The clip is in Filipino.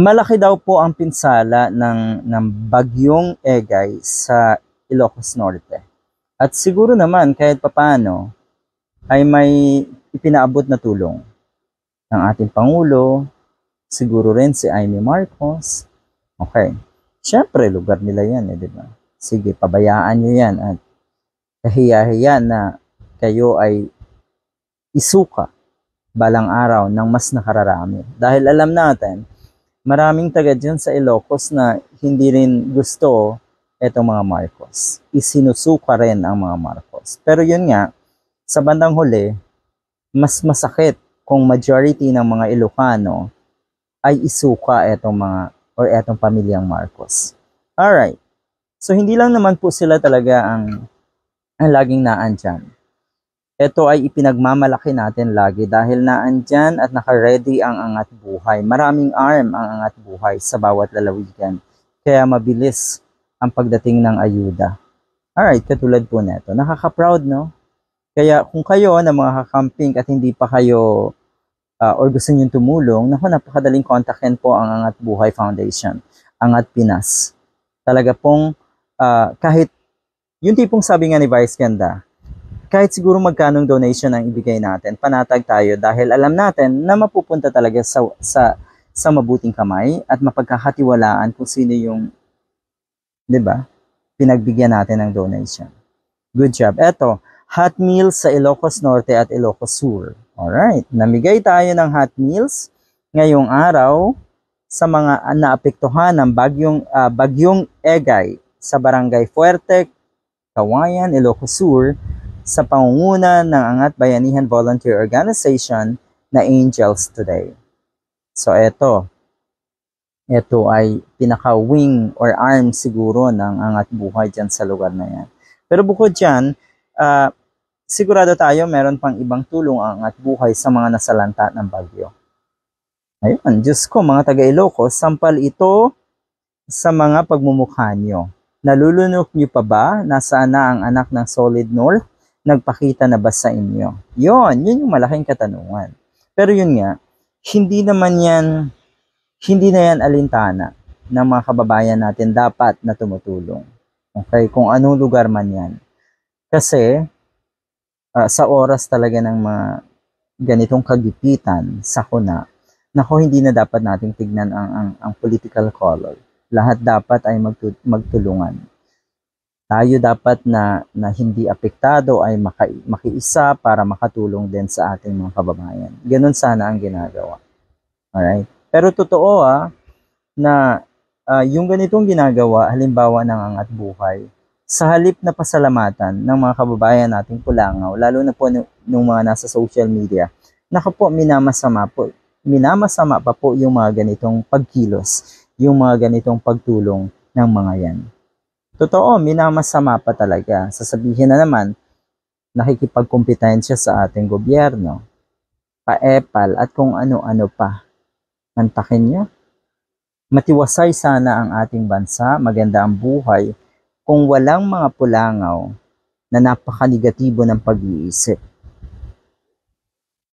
Malaki daw po ang pinsala ng, ng bagyong Egay sa Ilocos Norte. At siguro naman kahit papano ay may ipinaabot na tulong ng ating Pangulo, siguro rin si Amy Marcos. Okay. syempre lugar nila yan eh, di ba? Sige, pabayaan nyo yan at kahiyahiya na kayo ay isuka balang araw ng mas nakararami. Dahil alam natin, maraming taga dyan sa Ilocos na hindi rin gusto etong mga Marcos. Isinusuka rin ang mga Marcos. Pero yun nga, sa bandang huli, mas masakit kung majority ng mga Ilocano ay isuka itong mga or etong pamilyang Marcos. Alright. So hindi lang naman po sila talaga ang, ang laging naandyan ito ay ipinagmamalaki natin lagi dahil naandyan at nakaready ang angat buhay. Maraming arm ang angat buhay sa bawat lalawigan. Kaya mabilis ang pagdating ng ayuda. Alright, katulad po nito. Nakaka-proud, no? Kaya kung kayo na mga kakamping at hindi pa kayo uh, or gusto niyo tumulong, naku, napakadaling kontakin po ang Angat Buhay Foundation, Angat Pinas. Talaga pong uh, kahit yung tipong sabi nga ni Vice Ganda, kahit siguro magkanong donation ang ibigay natin, panatag tayo dahil alam natin na mapupunta talaga sa, sa, sa mabuting kamay at mapagkakatiwalaan kung sino yung, di ba, pinagbigyan natin ng donation. Good job. Eto, hot meals sa Ilocos Norte at Ilocos Sur. Alright, namigay tayo ng hot meals ngayong araw sa mga naapektuhan ng bagyong, uh, bagyong Egay sa Barangay Fuerte, Kawayan, Ilocos Sur, sa pangunguna ng Angat Bayanihan Volunteer Organization na Angels Today. So ito, ito ay pinaka-wing or arm siguro ng angat buhay dyan sa lugar na yan. Pero bukod dyan, uh, sigurado tayo meron pang ibang tulong ang angat buhay sa mga nasalanta ng bagyo. Ayun, Diyos ko, mga taga Ilocos, sampal ito sa mga pagmumukha nyo. Nalulunok nyo pa ba? Nasaan na ang anak ng Solid North? nagpakita na ba sa inyo? Yon, yun yung malaking katanungan. Pero yun nga, hindi naman yan, hindi na yan alintana ng mga kababayan natin dapat na tumutulong. Okay, kung anong lugar man yan. Kasi, uh, sa oras talaga ng mga ganitong kagipitan, sa sakuna, nako hindi na dapat nating tignan ang, ang, ang political color. Lahat dapat ay magtu- magtulungan tayo dapat na, na hindi apektado ay maka, makiisa para makatulong din sa ating mga kababayan. Ganun sana ang ginagawa. Alright? Pero totoo ah, na uh, yung ganitong ginagawa, halimbawa ng angat buhay, sa halip na pasalamatan ng mga kababayan nating pulangaw, lalo na po nung, mga nasa social media, naka po minamasama po, minamasama pa po yung mga ganitong pagkilos, yung mga ganitong pagtulong ng mga yan. Totoo, minamasama pa talaga. Sasabihin na naman, nakikipagkompetensya sa ating gobyerno, Pa-epal at kung ano-ano pa. Mantakin niya. Matiwasay sana ang ating bansa, maganda ang buhay, kung walang mga pulangaw na napakanegatibo ng pag-iisip.